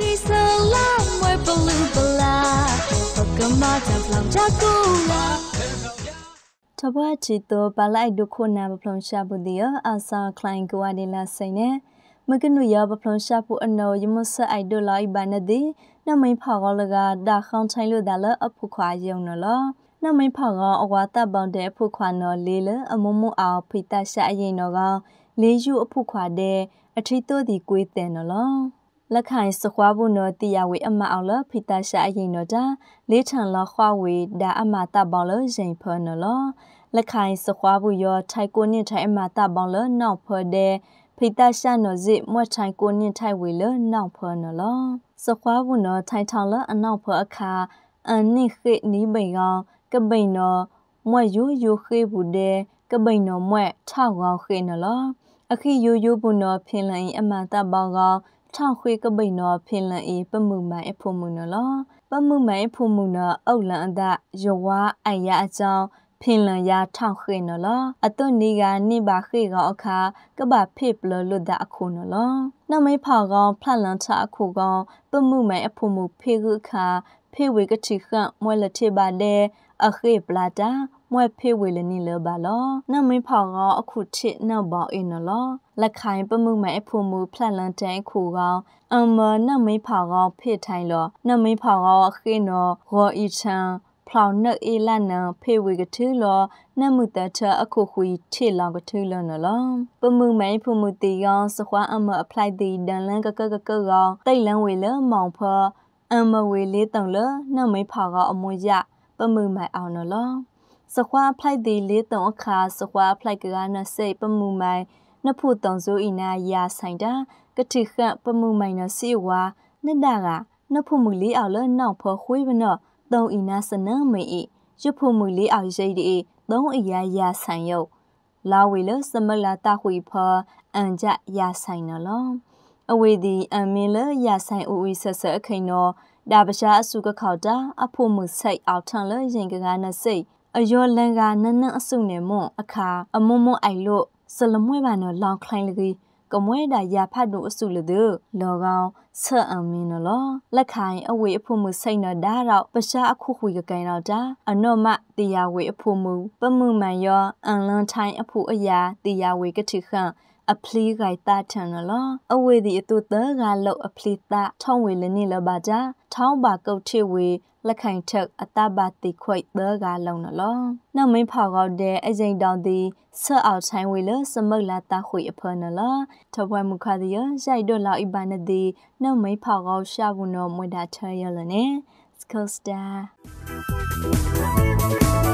đi sơ la môi bờ lưu bờ la Bờ cơ mà chẳng lòng cha cô la တဘွားချီတော့ပါလိုက်ဒုခုနာပဖလုံရှာဘူးဒီအာဆာခလိုင်ကွာဒီလာဆိုင်နဲ့မကနုရပဖလုံရှာဘူးအနော်ယမဆအိုက်ဒိုလိုက်ဘာနဒီနမိန်ဖောက်ကောလကဒါခေါန်ချိုင်လို့ဒါလအဖုခွာယုံနော်လနမိန်ဖောက်ကောအဝါတပောင်းတဲ့အဖုခွာနော်လေးလအမမအောင်ဖိတရှာအရင်နော်ကလေးယူအဖုခွာတဲ့အထီးတို့ဒီကိုယ်တင်နော်လလက်ခိုင်စခွားဘူးနော်တီယာဝေအမအောင်လဖိတရှာအရင်နော်တာလေးထန်လခွားဝေဒါအမတပေါလရင်ဖော်နော်လလက်ခိုင်စခွားဘူးရောထိုက်ကိုနစ်ထိုင်အမတပေါလနောက်ဖော်တဲ့ဖိတရှာနော်စစ်မွတ်ထိုင်ကိုနစ်ထိုင်ဝေလနောက်ဖော်နော်လစခွားဘူးနော်ထိုင်ထောင်လအနောက်ဖော်အခါအနိခေနီးပိန်ကောင်ကပိန်နော်မွတ်ယိုယိုခေဘူးတဲ့ကပိန်နော်မွတ်ထောက်ကောင်ခေနော်လအခိယိုယိုဘူးနော်ဖင်လိုင်းအမတပေါကောင်ချောင်းခွေကပိနောဖင်လန်အေပမှုမိုင်အဖို့မှုနော်လပမှုမိုင်အဖို့မှုနော်အောက်လန်အဒယောဝါအရာအကြောင်းဖင်လန်ယာထောင်ခွေနော်လအသွနီကနိဘာခေကောအခါကပဖိပလလွတ်တာအခုနော်လနမိဖောက်ကောင်ဖလန်လန်ချအခုကောင်ပမှုမိုင်အဖို့မှုဖေခုခါဖေဝေကတိခန့်မွဲလက်ထေပါတဲ့အခေပလာတာမွဲဖေဝေလနီလဘလောနမင်းဖောင်ကအခုထစ်နောက်ပေါင်းအင်းနလောလက်ခိုင်ပမှုမဲ့အဖို့မူဖလန်လန်တန်ခုကောင်အမနမင်းဖောင်ကဖေထိုင်လောနမင်းဖောင်ကခိနောရောဤချံဖောင်နှတ်အေလနံဖေဝေကထူလောနမှုတထအခုခွီထစ်လောင်ကထူလောနလောပမှုမိုင်ဖမှုတီကောင်စခွာအမအဖလိုက်တီဒန်လန်ကကကကကောင်တိတ်လန်ဝေလမောင်ဖောအမဝေလေးတုံလနမင်းဖောင်ကအမွေရပမှုမိုင်အောင်နလောစခွာဖလိုက်ဒီလေးတုံအခါစခွာဖလိုက်ကနစိတ်ပမှုမိုင်နဖို့တုံစိုးဤနာရာဆိုင်တာကတိခန့်ပမှုမိုင်နစီဝါနဒကနဖို့မူလေးအောင်လနောက်ဖော်ခွေးမနော့တုံဤနာစနမေဤရဖို့မူလေးအောင်ရိတ်ဒီသုံးအရာရာဆိုင်ယုတ်လာဝေလစမလာတခွေဖော်အန်ကြရာဆိုင်နော်လောအဝေဒီအမင်းလရာဆိုင်အူအီဆက်ဆက်အခိန်တော်ဒါပရှားအစုကခေါတာအဖို့မှုစိတ်အောင်ထန်လရင်ကကနစိတ်အယောလန်ကနန်းနန်းအစုနဲ့မွန်အခါအမွန်မွန်အိုင်လို့ဆလမွေပါနော်လောင်ခလိုင်းလကြီးကမွေးဒါရဖတ်တို့အစုလသူလောကောင်ဆအမင်းနော်လက်ခိုင်အဝေအဖို့မှုစိတ်နော်ဒါတော့ပရှားအခုခွေကကင်တော့တာအနော့မတရားဝေအဖို့မှုပမှုမှန်ရောအန်လွန်ထိုင်းအဖို့အရာတရားဝေကတိခန့်အဖလီဂိုင်တာထန်နလအဝေဒီအတူတကလောက်အဖလီတာထုံဝေလနေလပါကြထောင်းပါကုတ်ထေဝေလက်ခိုင်ထက်အတပါတိခွိတ်တကလုံးနလနောက်မင်းဖောက်ကောက်တဲ့အရင်တောင်သည်ဆော့အောင်ဆိုင်ဝေလစမုတ်လာတာခွေအဖနလထပွဲမူခသည်ရိုက်တော့လောက်အိပါနသည်နောက်မင်းဖောက်ကောက်ရှာဘူးနော်မွေတာချဲရလနေစကော့စတာ